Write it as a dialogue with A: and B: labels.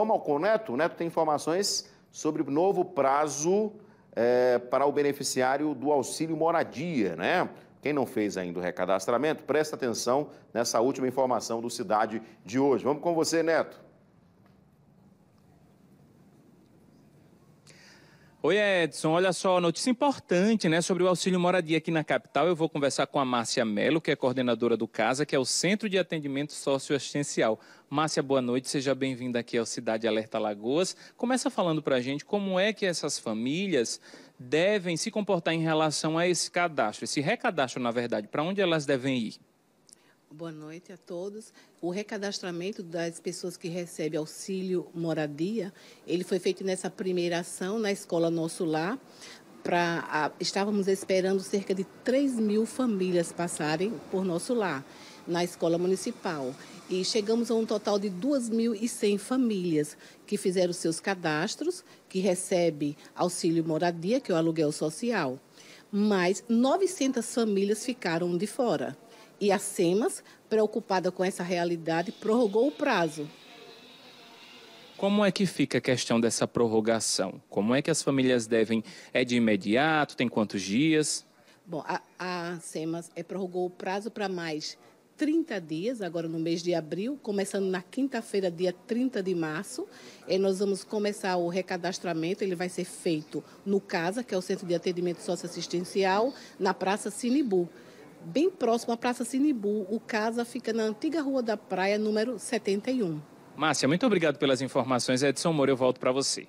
A: Vamos ao Neto? O Neto tem informações sobre o novo prazo é, para o beneficiário do auxílio moradia, né? Quem não fez ainda o recadastramento, presta atenção nessa última informação do Cidade de hoje. Vamos com você, Neto.
B: Oi, Edson. Olha só, notícia importante né, sobre o auxílio moradia aqui na capital. Eu vou conversar com a Márcia Mello, que é coordenadora do CASA, que é o Centro de Atendimento Socioassistencial. Márcia, boa noite. Seja bem-vinda aqui ao Cidade Alerta Lagoas. Começa falando para a gente como é que essas famílias devem se comportar em relação a esse cadastro, esse recadastro, na verdade. Para onde elas devem ir?
C: Boa noite a todos. O recadastramento das pessoas que recebem auxílio moradia, ele foi feito nessa primeira ação na escola Nosso Lar. Pra, a, estávamos esperando cerca de 3 mil famílias passarem por Nosso Lar, na escola municipal. E chegamos a um total de 2.100 famílias que fizeram seus cadastros, que recebem auxílio moradia, que é o aluguel social. Mas 900 famílias ficaram de fora e a SEMAS, preocupada com essa realidade, prorrogou o prazo.
B: Como é que fica a questão dessa prorrogação? Como é que as famílias devem. É de imediato? Tem quantos dias?
C: Bom, a, a SEMAS é, prorrogou o prazo para mais 30 dias, agora no mês de abril, começando na quinta-feira, dia 30 de março. E é, nós vamos começar o recadastramento, ele vai ser feito no CASA, que é o Centro de Atendimento Socioassistencial, na Praça Sinibu bem próximo à Praça Sinibu. O casa fica na antiga Rua da Praia, número 71.
B: Márcia, muito obrigado pelas informações. Edson Moura, eu volto para você.